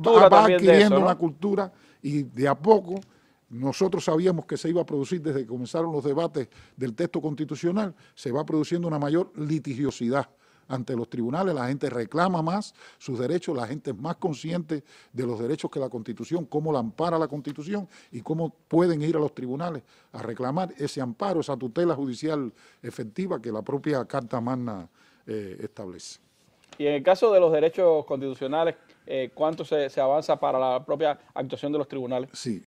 va, adquiriendo una cultura y de a poco nosotros sabíamos que se iba a producir desde que comenzaron los debates del texto constitucional, se va produciendo una mayor litigiosidad ante los tribunales, la gente reclama más sus derechos, la gente es más consciente de los derechos que la Constitución, cómo la ampara la Constitución y cómo pueden ir a los tribunales a reclamar ese amparo, esa tutela judicial efectiva que la propia Carta Magna eh, establece. Y en el caso de los derechos constitucionales, eh, ¿cuánto se, se avanza para la propia actuación de los tribunales? Sí,